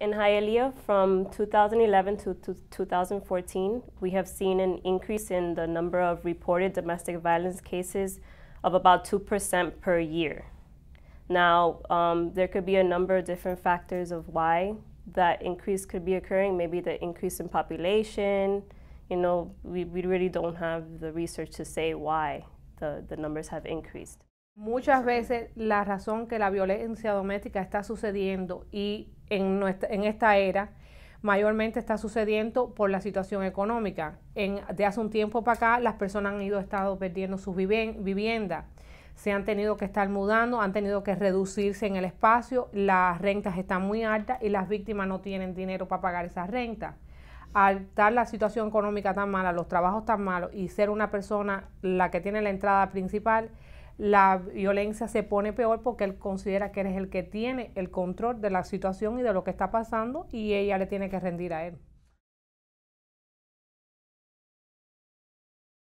in Hialeah from 2011 to, to 2014, we have seen an increase in the number of reported domestic violence cases of about 2% per year. Now, um, there could be a number of different factors of why that increase could be occurring. Maybe the increase in population. You know, we, we really don't have the research to say why the, the numbers have increased. Muchas veces la razón que la violencia doméstica está sucediendo y en, esta era mayormente está sucediendo por la situación económica. de hace un tiempo para acá las personas han ido estado perdiendo sus viviendas, se han tenido que estar mudando, han tenido que reducirse en el espacio, las rentas están muy altas y las víctimas no tienen dinero para pagar esas rentas. Al estar la situación económica tan mala, los trabajos tan malos y ser una persona la que tiene la entrada principal, la violencia se pone peor porque él considera que eres el que tiene el control de la situación y de lo que está pasando y ella le tiene que rendir a él.